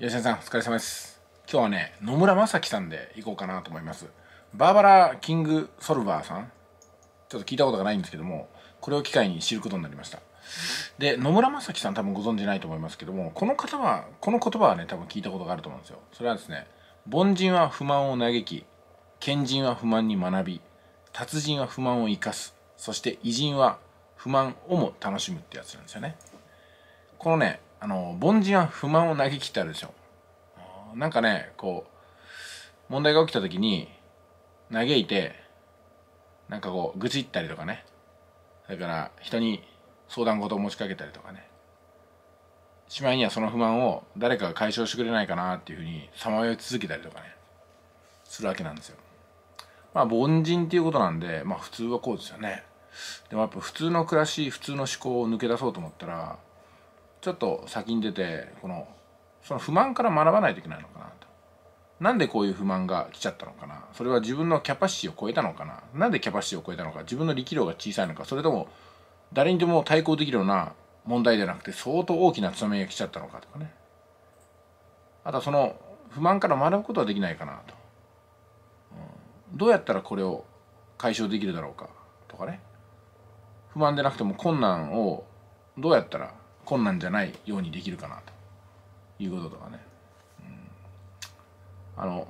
吉田さんお疲れ様です今日はね野村正樹さんでいこうかなと思いますバーバラ・キング・ソルバーさんちょっと聞いたことがないんですけどもこれを機会に知ることになりましたで野村正樹さん多分ご存じないと思いますけどもこの方はこの言葉はね多分聞いたことがあると思うんですよそれはですね凡人は不満を嘆き賢人は不満に学び達人は不満を生かすそして偉人は不満をも楽しむってやつなんですよねこのねあの凡人は不満を投げ切ってあるでしょなんかねこう問題が起きた時に嘆いてなんかこう愚痴ったりとかねそれから人に相談事を持ちかけたりとかねしまいにはその不満を誰かが解消してくれないかなっていうふうにさまよい続けたりとかねするわけなんですよまあ凡人っていうことなんでまあ普通はこうですよねでもやっぱ普通の暮らし普通の思考を抜け出そうと思ったらちょっと先に出てこのその不満から学ばないといけないのかなと。なんでこういう不満が来ちゃったのかなそれは自分のキャパシティを超えたのかななんでキャパシティを超えたのか自分の力量が小さいのかそれとも誰にでも対抗できるような問題じゃなくて相当大きな津波が来ちゃったのかとかねあとはその不満から学ぶことはできないかなと、うん、どうやったらこれを解消できるだろうかとかね不満でなくても困難をどうやったら困難じゃないようにできるかなということとかね、うん、あの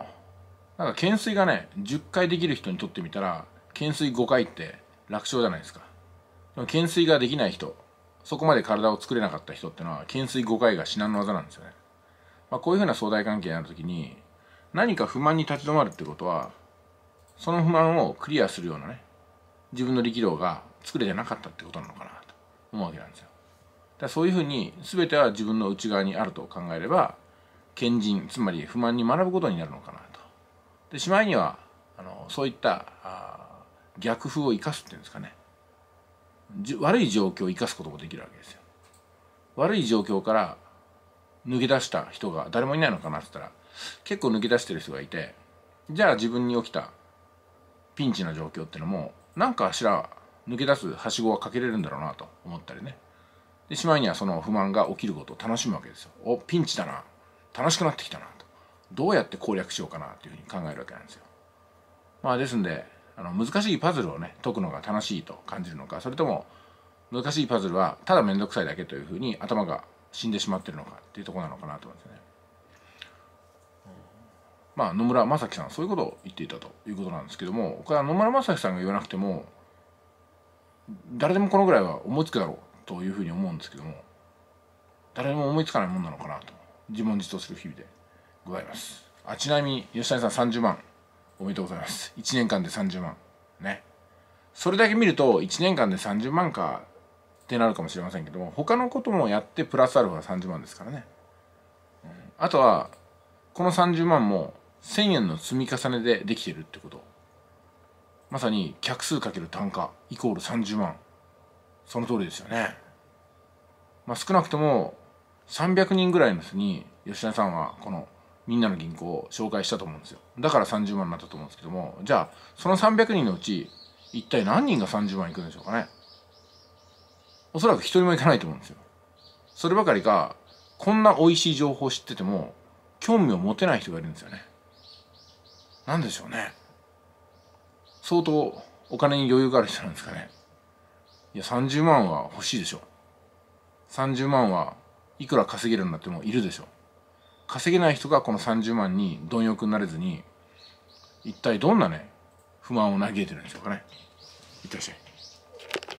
なんか懸垂がね10回できる人にとってみたら懸垂5回って楽勝じゃないですかでも懸垂ができない人そこまで体を作れなかった人ってのは懸垂5回が至難の技なんですよね、まあ、こういうふうな相対関係になる時に何か不満に立ち止まるってことはその不満をクリアするようなね自分の力量が作れてなかったってことなのかなと思うわけなんですよだそういうふうに全ては自分の内側にあると考えれば賢人つまり不満に学ぶことになるのかなと。でしまいにはあのそういった逆風を生かすっていうんですかね悪い状況を生かすこともできるわけですよ。悪い状況から抜け出した人が誰もいないのかなって言ったら結構抜け出してる人がいてじゃあ自分に起きたピンチな状況ってのも何かしら抜け出すはしごはかけれるんだろうなと思ったりね。でしまいにはその不満が起きることを楽しむわけですよおピンチだな楽しくなってきたなとどうやって攻略しようかなというふうに考えるわけなんですよまあですんであの難しいパズルをね解くのが楽しいと感じるのかそれとも難しいパズルはただ面倒くさいだけというふうに頭が死んでしまってるのかっていうとこなのかなと思うんですねまあ、野村正樹さんそういうことを言っていたということなんですけどもこれは野村正樹さんが言わなくても誰でもこのぐらいは思いつくだろうというふうに思うんですけども誰も思いつかないもんなのかなと自問自答する日々でございますあちなみに吉谷さん30万おめでとうございます1年間で30万ねそれだけ見ると1年間で30万かってなるかもしれませんけども他のこともやってプラスアルファ30万ですからね、うん、あとはこの30万も1000円の積み重ねでできてるってことまさに客数かける単価イコール30万その通りですよね。まあ、少なくとも300人ぐらいの人に吉田さんはこのみんなの銀行を紹介したと思うんですよ。だから30万になったと思うんですけども、じゃあその300人のうち一体何人が30万いくんでしょうかね。おそらく一人もいかないと思うんですよ。そればかりか、こんな美味しい情報を知ってても興味を持てない人がいるんですよね。なんでしょうね。相当お金に余裕がある人なんですかね。いや30万は欲しいでしょ30万はいくら稼げるんだってもいるでしょ稼げない人がこの30万に貪欲になれずに一体どんなね不満を嘆いてるんでしょうかねいってらっしゃい